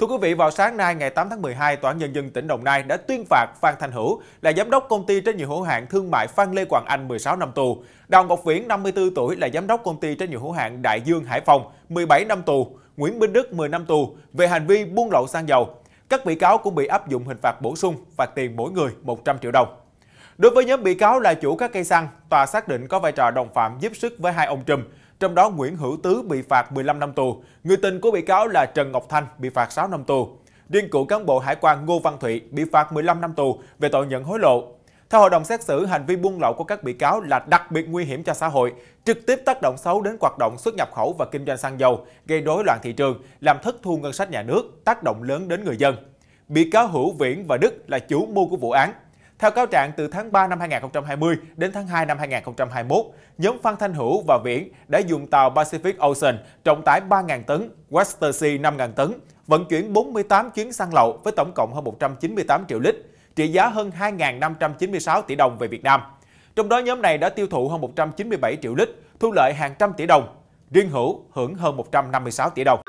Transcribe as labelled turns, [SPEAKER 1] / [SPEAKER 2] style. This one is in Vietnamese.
[SPEAKER 1] Thưa quý vị, vào sáng nay ngày 8 tháng 12, Tòa án Nhân dân tỉnh Đồng Nai đã tuyên phạt Phan Thanh Hữu là giám đốc công ty trách nhiệm hữu hạn thương mại Phan Lê Quảng Anh 16 năm tù, Đào Ngọc Viễn 54 tuổi là giám đốc công ty trách nhiệm hữu hạn Đại Dương Hải Phòng 17 năm tù, Nguyễn Minh Đức 10 năm tù về hành vi buôn lậu xăng dầu. Các bị cáo cũng bị áp dụng hình phạt bổ sung, phạt tiền mỗi người 100 triệu đồng. Đối với nhóm bị cáo là chủ các cây xăng, tòa xác định có vai trò đồng phạm giúp sức với hai ông Trùm, trong đó Nguyễn Hữu Tứ bị phạt 15 năm tù, người tình của bị cáo là Trần Ngọc Thanh bị phạt 6 năm tù. Riêng cựu cán bộ hải quan Ngô Văn Thụy bị phạt 15 năm tù về tội nhận hối lộ. Theo hội đồng xét xử, hành vi buôn lậu của các bị cáo là đặc biệt nguy hiểm cho xã hội, trực tiếp tác động xấu đến hoạt động xuất nhập khẩu và kinh doanh xăng dầu, gây rối loạn thị trường, làm thất thu ngân sách nhà nước, tác động lớn đến người dân. Bị cáo Hữu Viễn và Đức là chủ mưu của vụ án, theo cáo trạng, từ tháng 3 năm 2020 đến tháng 2 năm 2021, nhóm Phan Thanh Hữu và Viễn đã dùng tàu Pacific Ocean trọng tải 3.000 tấn, Wester Sea 5.000 tấn, vận chuyển 48 chuyến xăng lậu với tổng cộng hơn 198 triệu lít, trị giá hơn 2.596 tỷ đồng về Việt Nam. Trong đó nhóm này đã tiêu thụ hơn 197 triệu lít, thu lợi hàng trăm tỷ đồng. Riêng Hữu hưởng hơn 156 tỷ đồng.